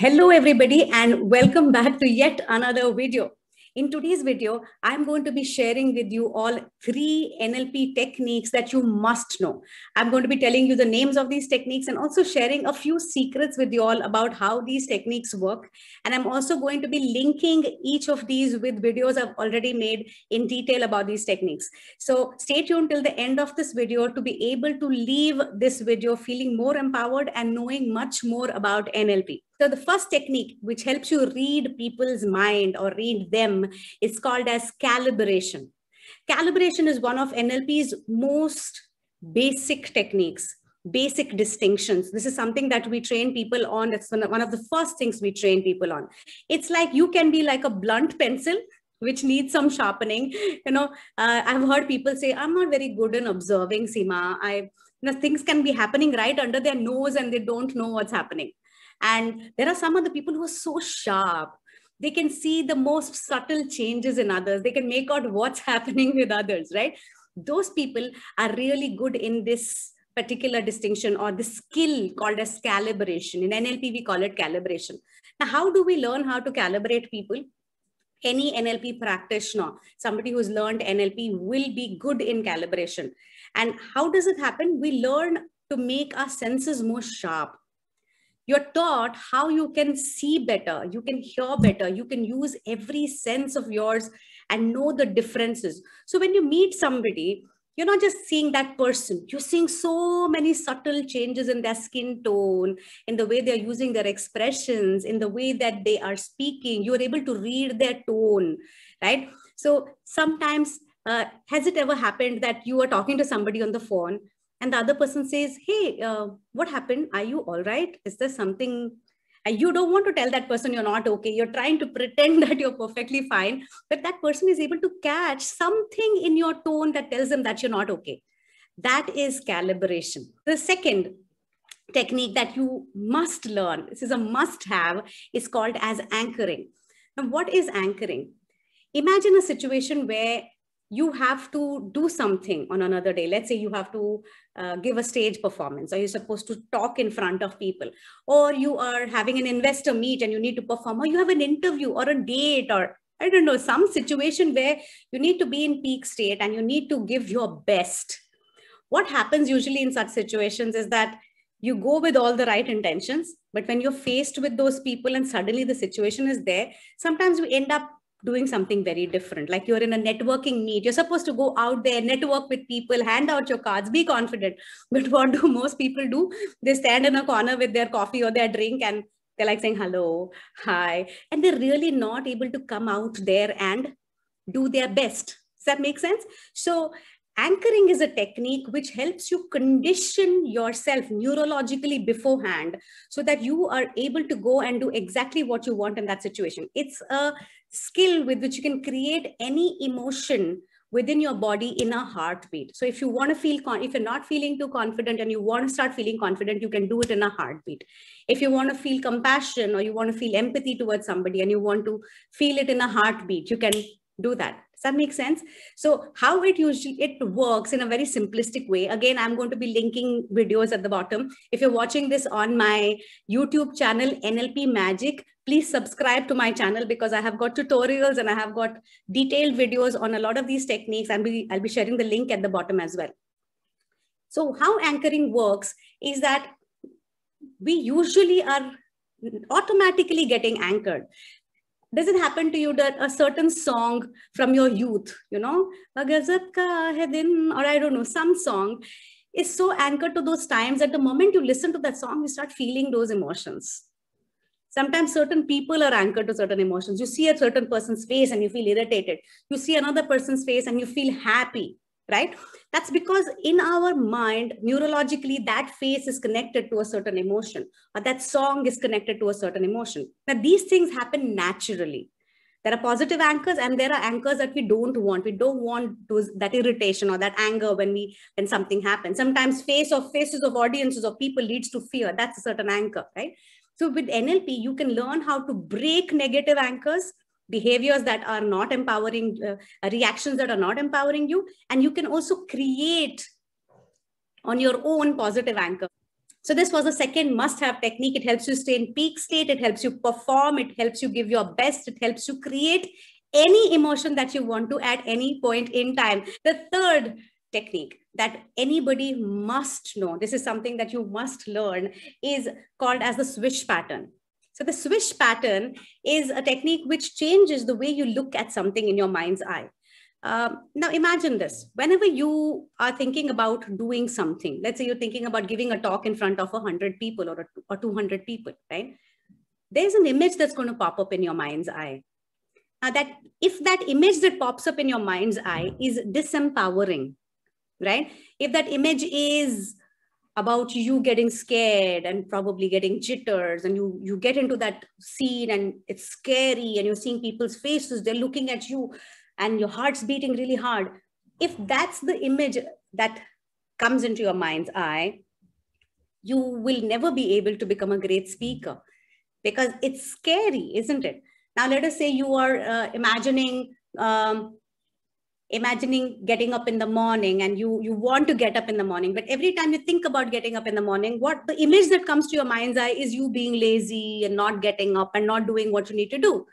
Hello everybody and welcome back to yet another video. In today's video, I'm going to be sharing with you all three NLP techniques that you must know. I'm going to be telling you the names of these techniques and also sharing a few secrets with you all about how these techniques work. And I'm also going to be linking each of these with videos I've already made in detail about these techniques. So stay tuned till the end of this video to be able to leave this video feeling more empowered and knowing much more about NLP. So the first technique which helps you read people's mind or read them is called as calibration. Calibration is one of NLP's most basic techniques basic distinctions. This is something that we train people on. It's one of the first things we train people on. It's like you can be like a blunt pencil which needs some sharpening. You know, uh, I've heard people say, I'm not very good in observing, Sima. I, you know, things can be happening right under their nose and they don't know what's happening. And there are some other people who are so sharp. They can see the most subtle changes in others. They can make out what's happening with others, right? Those people are really good in this particular distinction or the skill called as calibration. In NLP, we call it calibration. Now, how do we learn how to calibrate people? Any NLP practitioner, somebody who's learned NLP, will be good in calibration. And how does it happen? We learn to make our senses more sharp you're taught how you can see better, you can hear better, you can use every sense of yours and know the differences. So when you meet somebody, you're not just seeing that person, you're seeing so many subtle changes in their skin tone, in the way they're using their expressions, in the way that they are speaking. You're able to read their tone, right? So sometimes, uh, has it ever happened that you were talking to somebody on the phone and the other person says hey uh, what happened are you all right is there something and you don't want to tell that person you're not okay you're trying to pretend that you're perfectly fine but that person is able to catch something in your tone that tells them that you're not okay that is calibration the second technique that you must learn this is a must have is called as anchoring now what is anchoring imagine a situation where you have to do something on another day. Let's say you have to uh, give a stage performance, or you're supposed to talk in front of people, or you are having an investor meet and you need to perform, or you have an interview or a date, or I don't know, some situation where you need to be in peak state and you need to give your best. What happens usually in such situations is that you go with all the right intentions, but when you're faced with those people and suddenly the situation is there, sometimes you end up doing something very different. Like you're in a networking meet, you're supposed to go out there, network with people, hand out your cards, be confident. But what do most people do? They stand in a corner with their coffee or their drink and they're like saying hello, hi. And they're really not able to come out there and do their best. Does that make sense? So Anchoring is a technique which helps you condition yourself neurologically beforehand so that you are able to go and do exactly what you want in that situation. It's a skill with which you can create any emotion within your body in a heartbeat. So if you want to feel, if you're not feeling too confident and you want to start feeling confident, you can do it in a heartbeat. If you want to feel compassion or you want to feel empathy towards somebody and you want to feel it in a heartbeat, you can do that does that make sense so how it usually it works in a very simplistic way again i'm going to be linking videos at the bottom if you're watching this on my youtube channel nlp magic please subscribe to my channel because i have got tutorials and i have got detailed videos on a lot of these techniques and I'll, I'll be sharing the link at the bottom as well so how anchoring works is that we usually are automatically getting anchored does it happen to you that a certain song from your youth, you know, Agazab ka or I don't know, some song is so anchored to those times that the moment you listen to that song, you start feeling those emotions. Sometimes certain people are anchored to certain emotions. You see a certain person's face and you feel irritated. You see another person's face and you feel happy right? That's because in our mind, neurologically, that face is connected to a certain emotion, or that song is connected to a certain emotion. Now, these things happen naturally. There are positive anchors, and there are anchors that we don't want. We don't want those, that irritation or that anger when we when something happens. Sometimes face of faces of audiences of people leads to fear. That's a certain anchor, right? So with NLP, you can learn how to break negative anchors behaviors that are not empowering, uh, reactions that are not empowering you. And you can also create on your own positive anchor. So this was a second must-have technique. It helps you stay in peak state. It helps you perform. It helps you give your best. It helps you create any emotion that you want to at any point in time. The third technique that anybody must know, this is something that you must learn, is called as the switch pattern. So the swish pattern is a technique which changes the way you look at something in your mind's eye. Um, now imagine this, whenever you are thinking about doing something, let's say you're thinking about giving a talk in front of 100 people or, a, or 200 people, right? There's an image that's going to pop up in your mind's eye. Now that if that image that pops up in your mind's eye is disempowering, right? If that image is about you getting scared and probably getting jitters and you you get into that scene and it's scary and you're seeing people's faces they're looking at you and your heart's beating really hard if that's the image that comes into your mind's eye you will never be able to become a great speaker because it's scary isn't it now let us say you are uh, imagining um, imagining getting up in the morning and you you want to get up in the morning but every time you think about getting up in the morning what the image that comes to your mind's eye is you being lazy and not getting up and not doing what you need to do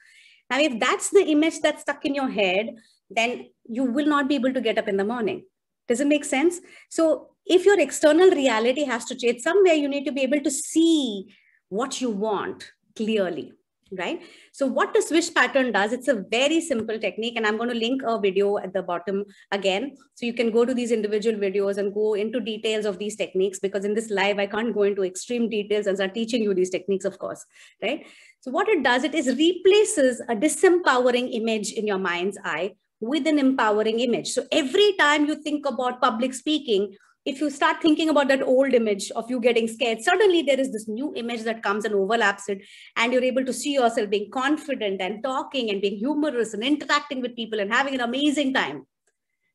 now if that's the image that's stuck in your head then you will not be able to get up in the morning does it make sense so if your external reality has to change somewhere you need to be able to see what you want clearly right? So what the swish pattern does, it's a very simple technique and I'm going to link a video at the bottom again. So you can go to these individual videos and go into details of these techniques because in this live, I can't go into extreme details and start teaching you these techniques, of course, right? So what it does, it is replaces a disempowering image in your mind's eye with an empowering image. So every time you think about public speaking, if you start thinking about that old image of you getting scared, suddenly there is this new image that comes and overlaps it. And you're able to see yourself being confident and talking and being humorous and interacting with people and having an amazing time.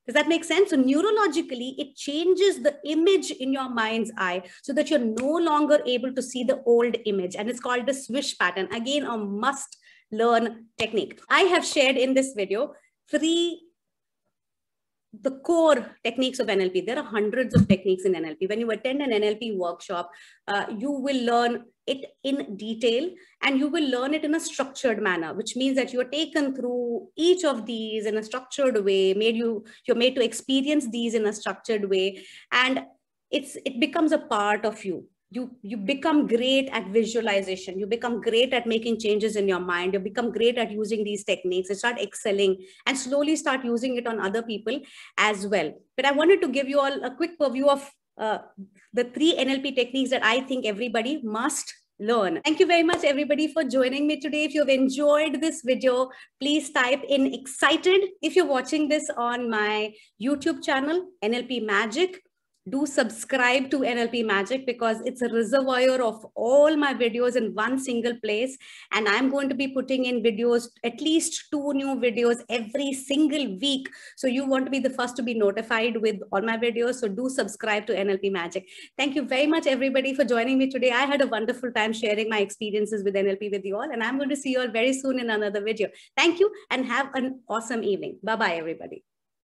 Does that make sense? So, neurologically, it changes the image in your mind's eye so that you're no longer able to see the old image. And it's called the swish pattern. Again, a must learn technique. I have shared in this video three the core techniques of NLP. There are hundreds of techniques in NLP. When you attend an NLP workshop, uh, you will learn it in detail and you will learn it in a structured manner, which means that you are taken through each of these in a structured way, made you, you're made to experience these in a structured way. And it's, it becomes a part of you you you become great at visualization you become great at making changes in your mind you become great at using these techniques and start excelling and slowly start using it on other people as well but i wanted to give you all a quick preview of uh, the three nlp techniques that i think everybody must learn. Thank you very much, everybody, for joining me today. If you've enjoyed this video, please type in excited. If you're watching this on my YouTube channel, NLP Magic, do subscribe to NLP Magic because it's a reservoir of all my videos in one single place. And I'm going to be putting in videos, at least two new videos every single week. So you want to be the first to be notified with all my videos. So do subscribe to NLP Magic. Thank you very much, everybody, for joining me today. I had a wonderful time sharing my experiences with NLP with you all. And I'm going to see you all very soon in another video. Thank you and have an awesome evening. Bye bye, everybody.